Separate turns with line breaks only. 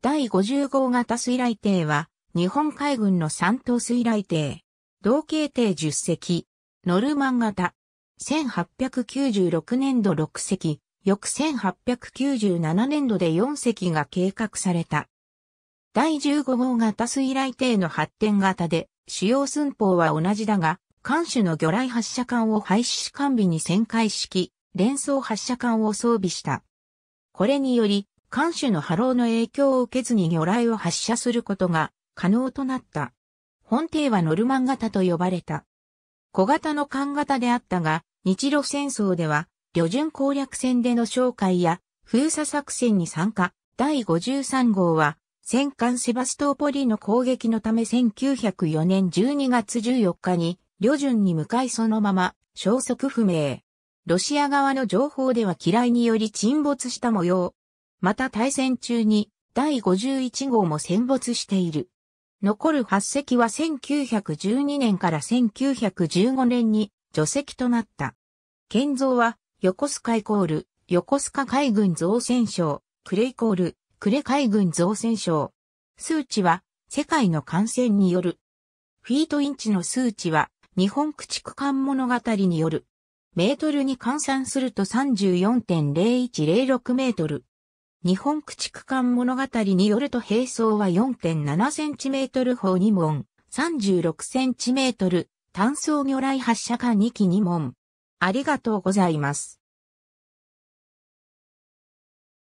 第
50号型水雷艇は、日本海軍の三等水雷艇。同型艇10隻。ノルマン型。1896年度6隻、翌1897年度で4隻が計画された。第15号型水雷艇の発展型で、主要寸法は同じだが、艦首の魚雷発射管を廃止し完備に旋回式、連装発射管を装備した。これにより、艦首の波浪の影響を受けずに魚雷を発射することが可能となった。本艇はノルマン型と呼ばれた。小型の艦型であったが、日露戦争では、旅順攻略戦での紹介や封鎖作戦に参加。第53号は、戦艦セバストーポリの攻撃のため1904年12月14日に、旅順に向かいそのまま、消息不明。ロシア側の情報では機雷により沈没した模様。また対戦中に第51号も戦没している。残る8隻は1912年から1915年に除籍となった。建造は、横須賀イコール、横須賀海軍造船省、クレイコール、クレ海軍造船省。数値は、世界の艦船による。フィートインチの数値は、日本駆逐艦物語による。メートルに換算すると34.0106メートル。日本駆逐艦物語によると兵装は 4.7cm 砲2門、36cm、単装魚雷発射艦2機2門。ありがとうございます。